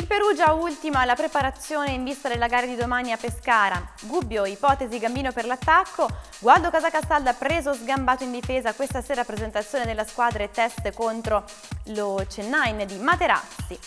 Il Perugia ultima la preparazione in vista della gara di domani a Pescara. Gubbio, ipotesi gambino per l'attacco. Gualdo Casacastalda preso sgambato in difesa. Questa sera presentazione della squadra e test contro lo Chennai di Materazzi.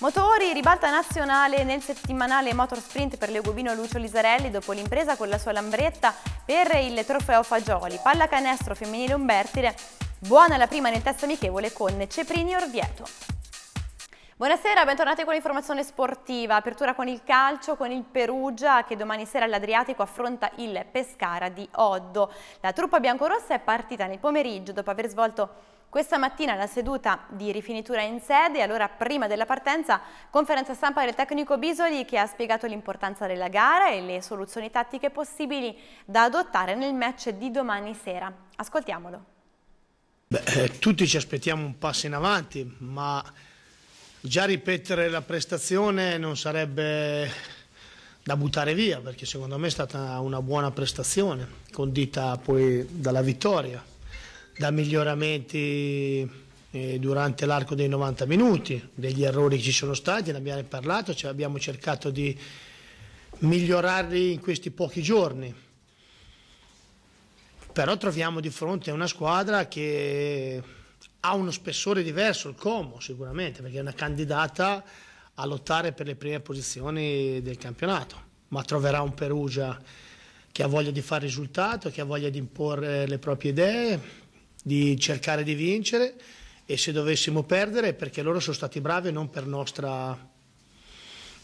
Motori, ribalta nazionale nel settimanale Motor Sprint per l'Eugubino Lucio Lisarelli dopo l'impresa con la sua lambretta per il trofeo Fagioli. Pallacanestro femminile Umbertile. Buona la prima nel test amichevole con Ceprini Orvieto. Buonasera, bentornati con l'informazione sportiva. Apertura con il calcio, con il Perugia che domani sera all'Adriatico affronta il Pescara di Oddo. La truppa biancorossa è partita nel pomeriggio dopo aver svolto questa mattina la seduta di rifinitura in sede, allora prima della partenza conferenza stampa del tecnico Bisoli che ha spiegato l'importanza della gara e le soluzioni tattiche possibili da adottare nel match di domani sera. Ascoltiamolo. Beh, eh, tutti ci aspettiamo un passo in avanti, ma Già ripetere la prestazione non sarebbe da buttare via perché secondo me è stata una buona prestazione, condita poi dalla vittoria, da miglioramenti eh, durante l'arco dei 90 minuti, degli errori che ci sono stati, ne abbiamo parlato, cioè abbiamo cercato di migliorarli in questi pochi giorni. Però troviamo di fronte una squadra che ha uno spessore diverso, il Como sicuramente, perché è una candidata a lottare per le prime posizioni del campionato, ma troverà un Perugia che ha voglia di fare risultato, che ha voglia di imporre le proprie idee, di cercare di vincere e se dovessimo perdere perché loro sono stati bravi non per nostra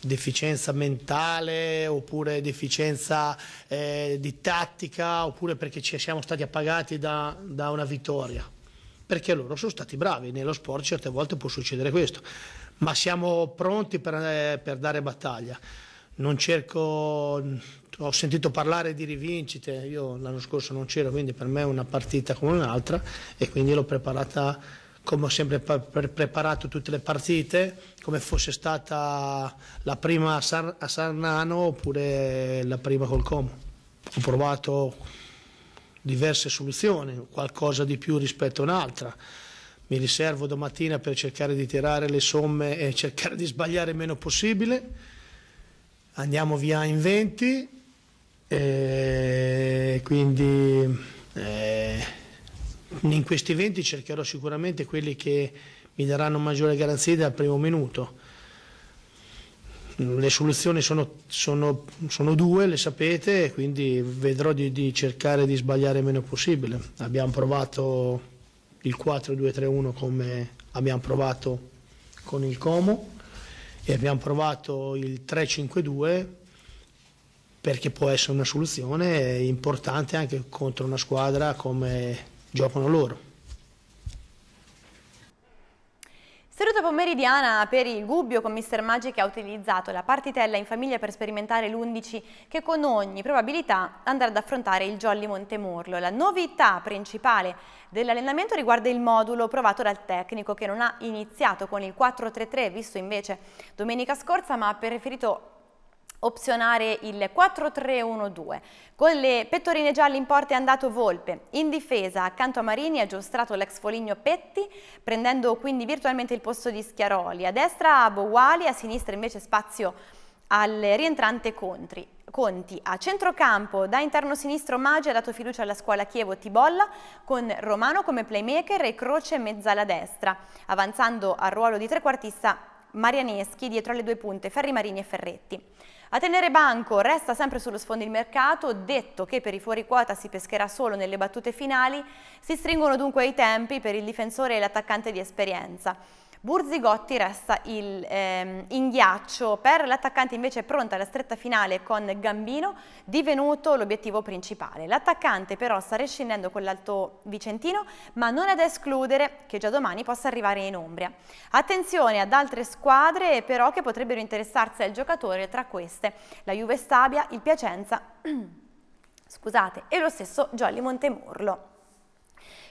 deficienza mentale oppure deficienza eh, di tattica oppure perché ci siamo stati appagati da, da una vittoria perché loro sono stati bravi, nello sport certe volte può succedere questo, ma siamo pronti per, eh, per dare battaglia. Non cerco, ho sentito parlare di rivincite, io l'anno scorso non c'ero, quindi per me è una partita come un'altra e quindi l'ho preparata come ho sempre preparato tutte le partite, come fosse stata la prima a, Sarnano oppure la prima col Como. Ho provato diverse soluzioni, qualcosa di più rispetto a un'altra. Mi riservo domattina per cercare di tirare le somme e cercare di sbagliare il meno possibile. Andiamo via in 20 e quindi eh, in questi 20 cercherò sicuramente quelli che mi daranno maggiore garanzia dal primo minuto le soluzioni sono, sono, sono, due, le sapete, quindi vedrò di, di, cercare di sbagliare il meno possibile. Abbiamo provato il 4-2-3-1 come abbiamo provato con il Como e abbiamo provato il 3-5-2 perché può essere una soluzione importante anche contro una squadra come giocano loro. Seduta pomeridiana per il Gubbio con Mr. Magic che ha utilizzato la partitella in famiglia per sperimentare l'11 che con ogni probabilità andrà ad affrontare il Jolly Montemorlo. La novità principale dell'allenamento riguarda il modulo provato dal tecnico che non ha iniziato con il 4-3-3 visto invece domenica scorsa ma ha preferito opzionare il 4-3-1-2. Con le pettorine gialle in porta è andato Volpe, in difesa accanto a Marini ha giostrato l'ex Foligno Petti, prendendo quindi virtualmente il posto di Schiaroli. A destra Bowali, a sinistra invece spazio al rientrante Contri. Conti. A centrocampo, da interno sinistro Maggi ha dato fiducia alla scuola Chievo Tibolla con Romano come playmaker e Croce mezzala destra, avanzando al ruolo di trequartista Marianeschi dietro alle due punte Ferri Marini e Ferretti. A tenere banco resta sempre sullo sfondo il mercato, detto che per i fuori quota si pescherà solo nelle battute finali, si stringono dunque i tempi per il difensore e l'attaccante di esperienza. Burzigotti resta il, ehm, in ghiaccio, per l'attaccante invece è pronta la stretta finale con Gambino, divenuto l'obiettivo principale. L'attaccante però sta rescindendo con l'Alto Vicentino, ma non è da escludere che già domani possa arrivare in Umbria. Attenzione ad altre squadre però che potrebbero interessarsi al giocatore, tra queste la Juve Stabia, il Piacenza scusate, e lo stesso Jolly Montemurlo.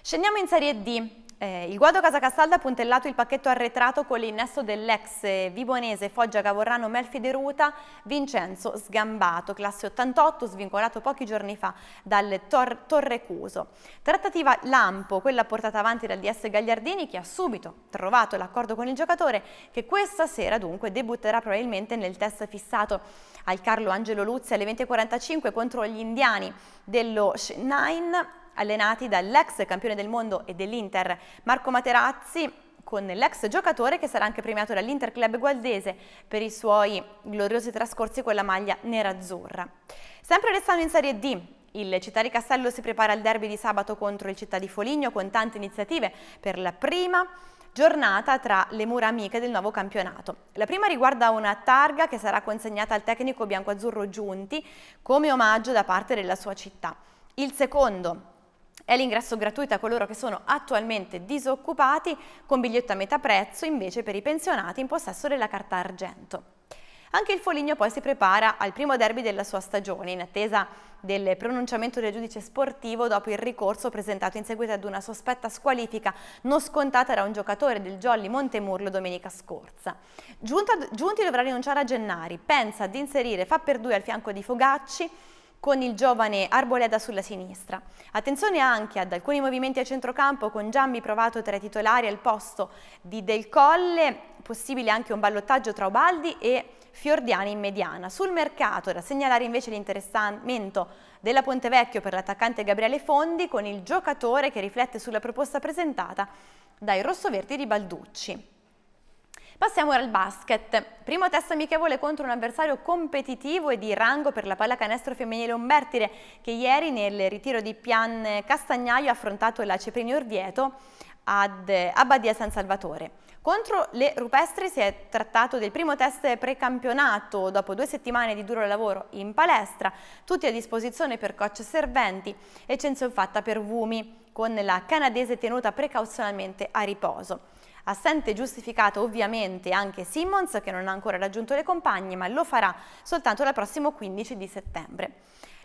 Scendiamo in Serie D, eh, il Guado Casacastalda ha puntellato il pacchetto arretrato con l'innesto dell'ex vibonese Foggia Gavorrano Melfide Ruta Vincenzo Sgambato, classe 88, svincolato pochi giorni fa dal Tor Torrecuso. Trattativa Lampo, quella portata avanti dal DS Gagliardini che ha subito trovato l'accordo con il giocatore che questa sera dunque debutterà probabilmente nel test fissato al Carlo Angelo Luzzi alle 20.45 contro gli indiani dello Schnein allenati dall'ex campione del mondo e dell'Inter Marco Materazzi con l'ex giocatore che sarà anche premiato dall'Interclub gualdese per i suoi gloriosi trascorsi con la maglia nerazzurra. Sempre restando in Serie D, il Città di Castello si prepara al derby di sabato contro il Città di Foligno con tante iniziative per la prima giornata tra le mura amiche del nuovo campionato. La prima riguarda una targa che sarà consegnata al tecnico biancoazzurro Giunti come omaggio da parte della sua città. Il secondo è l'ingresso gratuito a coloro che sono attualmente disoccupati con biglietto a metà prezzo invece per i pensionati in possesso della carta argento. Anche il Foligno poi si prepara al primo derby della sua stagione in attesa del pronunciamento del giudice sportivo dopo il ricorso presentato in seguito ad una sospetta squalifica non scontata da un giocatore del Jolly Montemurlo domenica scorsa. Giunta, Giunti dovrà rinunciare a Gennari, pensa ad inserire fa per due al fianco di Fogacci con il giovane Arboleda sulla sinistra. Attenzione anche ad alcuni movimenti a centrocampo con Giambi provato tra i titolari al posto di Del Colle, possibile anche un ballottaggio tra Ubaldi e Fiordiani in mediana. Sul mercato da segnalare invece l'interessamento della Pontevecchio per l'attaccante Gabriele Fondi con il giocatore che riflette sulla proposta presentata dai rossoverdi di Balducci. Passiamo ora al basket. Primo test amichevole contro un avversario competitivo e di rango per la pallacanestro femminile Umbertire che ieri nel ritiro di Pian Castagnaio ha affrontato la Ceprini Orvieto ad Abbadia San Salvatore. Contro le rupestri si è trattato del primo test precampionato dopo due settimane di duro lavoro in palestra, tutti a disposizione per coach serventi e censo fatta per Vumi con la canadese tenuta precauzionalmente a riposo. Assente giustificata ovviamente anche Simmons che non ha ancora raggiunto le compagne ma lo farà soltanto dal prossimo 15 di settembre.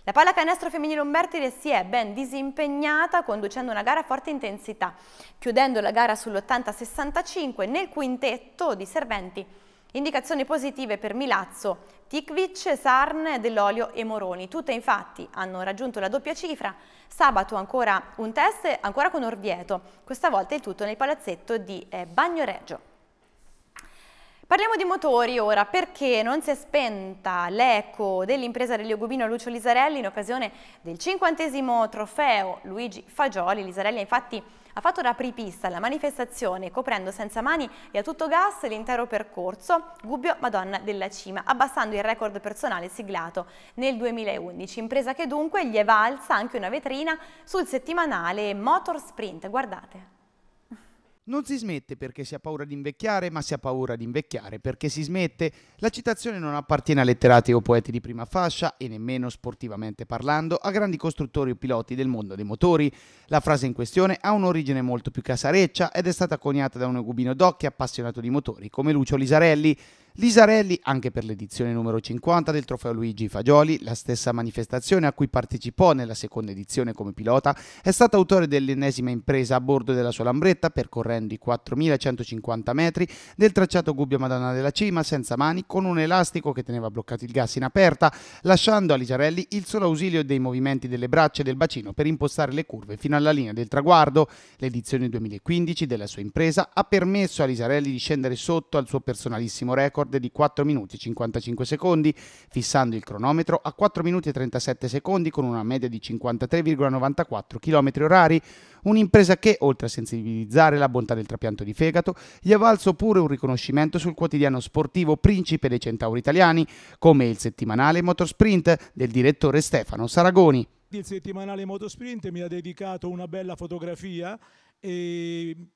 La pallacanestro femminile Umbertile si è ben disimpegnata conducendo una gara a forte intensità, chiudendo la gara sull'80-65 nel quintetto di serventi Indicazioni positive per Milazzo, Tikvic, Sarn, Dell'Olio e Moroni. Tutte infatti hanno raggiunto la doppia cifra. Sabato ancora un test, ancora con Orvieto, questa volta il tutto nel palazzetto di eh, Bagnoreggio. Parliamo di motori ora, perché non si è spenta l'eco dell'impresa dell'Iogubino Lucio Lisarelli in occasione del cinquantesimo trofeo Luigi Fagioli. Lisarelli ha infatti ha fatto da apripista alla manifestazione coprendo senza mani e a tutto gas l'intero percorso Gubbio-Madonna della Cima, abbassando il record personale siglato nel 2011, impresa che dunque gli è valsa anche una vetrina sul settimanale Motor Sprint. Guardate. Non si smette perché si ha paura di invecchiare, ma si ha paura di invecchiare perché si smette. La citazione non appartiene a letterati o poeti di prima fascia e nemmeno sportivamente parlando a grandi costruttori o piloti del mondo dei motori. La frase in questione ha un'origine molto più casareccia ed è stata coniata da un cubino d'occhi appassionato di motori come Lucio Lisarelli. Lisarelli, anche per l'edizione numero 50 del trofeo Luigi Fagioli, la stessa manifestazione a cui partecipò nella seconda edizione come pilota, è stato autore dell'ennesima impresa a bordo della sua Lambretta percorrendo i 4.150 metri del tracciato Gubbio Madonna della Cima senza mani con un elastico che teneva bloccato il gas in aperta, lasciando a Lisarelli il solo ausilio dei movimenti delle braccia e del bacino per impostare le curve fino alla linea del traguardo. L'edizione 2015 della sua impresa ha permesso a Lisarelli di scendere sotto al suo personalissimo record record di 4 minuti e 55 secondi, fissando il cronometro a 4 minuti e 37 secondi con una media di 53,94 km orari, un'impresa che, oltre a sensibilizzare la bontà del trapianto di fegato, gli ha valso pure un riconoscimento sul quotidiano sportivo Principe dei Centauri Italiani, come il settimanale Motorsprint del direttore Stefano Saragoni. Il settimanale Motorsprint mi ha dedicato una bella fotografia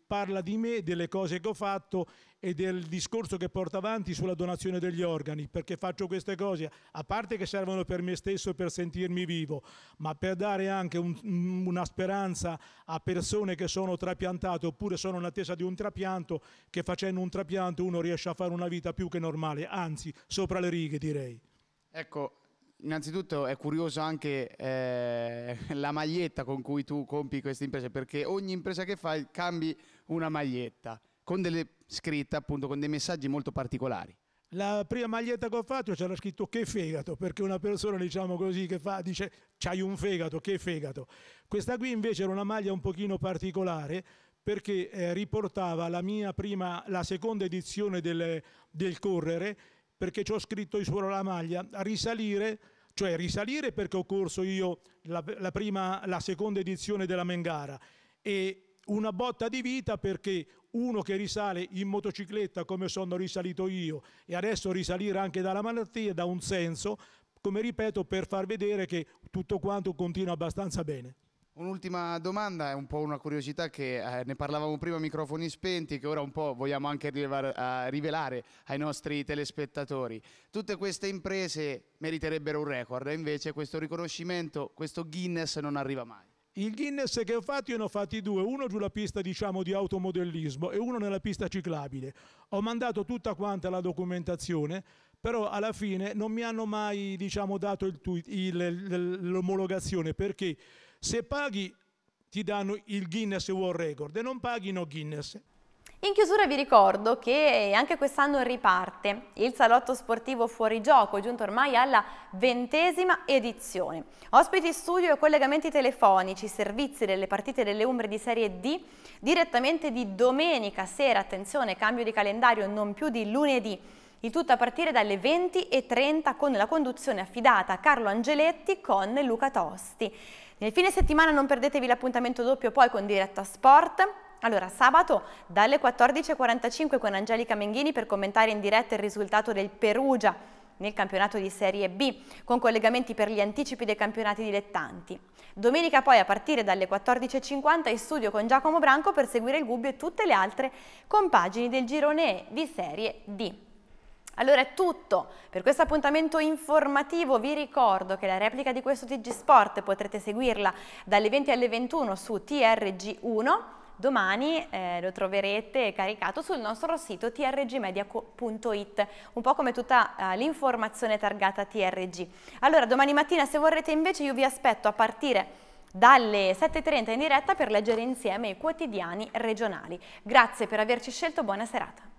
parla di me, delle cose che ho fatto e del discorso che porto avanti sulla donazione degli organi, perché faccio queste cose, a parte che servono per me stesso per sentirmi vivo, ma per dare anche un, una speranza a persone che sono trapiantate oppure sono in attesa di un trapianto, che facendo un trapianto uno riesce a fare una vita più che normale, anzi sopra le righe direi. Ecco, innanzitutto è curioso anche eh, la maglietta con cui tu compi queste imprese, perché ogni impresa che fai cambi una maglietta con delle scritte, appunto, con dei messaggi molto particolari. La prima maglietta che ho fatto c'era scritto che fegato, perché una persona, diciamo così, che fa, dice c'hai un fegato, che fegato. Questa qui invece era una maglia un pochino particolare perché eh, riportava la mia prima, la seconda edizione del, del correre perché ci ho scritto il suolo alla maglia, a risalire, cioè risalire perché ho corso io la, la, prima, la seconda edizione della Mengara e una botta di vita perché uno che risale in motocicletta come sono risalito io e adesso risalire anche dalla malattia dà un senso, come ripeto, per far vedere che tutto quanto continua abbastanza bene. Un'ultima domanda, è un po' una curiosità che eh, ne parlavamo prima a microfoni spenti, che ora un po' vogliamo anche rilevare, rivelare ai nostri telespettatori. Tutte queste imprese meriterebbero un record, e invece questo riconoscimento, questo Guinness non arriva mai. Il Guinness che ho fatto, io ne ho fatti due, uno sulla pista diciamo di automodellismo e uno nella pista ciclabile. Ho mandato tutta quanta la documentazione, però alla fine non mi hanno mai diciamo, dato il, il, l'omologazione perché se paghi ti danno il Guinness World Record e non paghi no Guinness. In chiusura vi ricordo che anche quest'anno riparte il salotto sportivo Fuorigioco, giunto ormai alla ventesima edizione. Ospiti studio e collegamenti telefonici, servizi delle partite delle Umbre di Serie D, direttamente di domenica sera, attenzione, cambio di calendario, non più di lunedì, il tutto a partire dalle 20.30 con la conduzione affidata a Carlo Angeletti con Luca Tosti. Nel fine settimana non perdetevi l'appuntamento doppio poi con Diretta Sport. Allora, sabato dalle 14.45 con Angelica Menghini per commentare in diretta il risultato del Perugia nel campionato di Serie B, con collegamenti per gli anticipi dei campionati dilettanti. Domenica poi a partire dalle 14.50 in studio con Giacomo Branco per seguire il Gubbio e tutte le altre compagini del girone E di Serie D. Allora è tutto per questo appuntamento informativo. Vi ricordo che la replica di questo TG Sport potrete seguirla dalle 20 alle 21 su TRG1. Domani eh, lo troverete caricato sul nostro sito trgmedia.it, un po' come tutta eh, l'informazione targata TRG. Allora, domani mattina, se vorrete invece, io vi aspetto a partire dalle 7.30 in diretta per leggere insieme i quotidiani regionali. Grazie per averci scelto, buona serata.